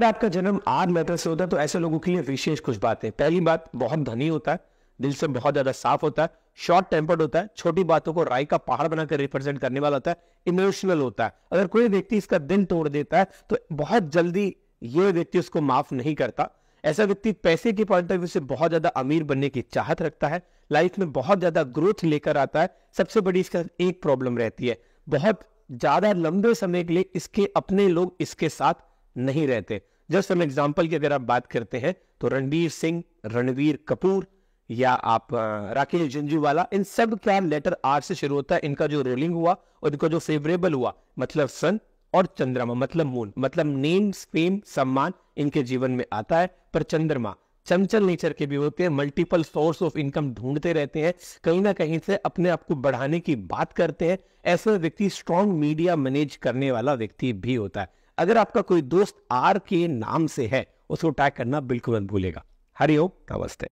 अगर आपका जन्म आर मेथड से होता है तो ऐसे लोगों के लिए विशेष कुछ बात है पहली बात बहुत धनी होता है दिल से बहुत ज्यादा साफ होता है शॉर्ट टेम्पर्ड होता है छोटी बातों को राय का पहाड़ बनाकर रिप्रेजेंट करने वाला होता है इमोशनल होता है अगर कोई व्यक्ति इसका दिन तोड़ देता है तो बहुत जल्दी ये व्यक्ति उसको माफ नहीं करता ऐसा व्यक्ति पैसे के पॉइंट ऑफ व्यू से बहुत ज्यादा अमीर बनने की चाहत रखता है लाइफ में बहुत ज्यादा ग्रोथ लेकर आता है सबसे बड़ी इसका एक प्रॉब्लम रहती है बहुत ज्यादा लंबे समय के लिए इसके अपने लोग इसके साथ नहीं रहते जस्ट हम एग्जाम्पल की अगर आप बात करते हैं तो रणवीर सिंह रणवीर कपूर या आप राकेश झुंझुवाला इन सब का लेटर आर से शुरू होता है इनका जो रोलिंग हुआ और इनका जो फेवरेबल हुआ मतलब सन और चंद्रमा मतलब मून मतलब नेम फेम सम्मान इनके जीवन में आता है पर चंद्रमा चंचल नेचर के भी होते हैं मल्टीपल सोर्स ऑफ इनकम ढूंढते रहते हैं कहीं ना कहीं से अपने आप को बढ़ाने की बात करते हैं ऐसा व्यक्ति स्ट्रॉन्ग मीडिया मैनेज करने वाला व्यक्ति भी होता है अगर आपका कोई दोस्त आर के नाम से है उसको टैग करना बिल्कुल मत भूलेगा हरिओम नमस्ते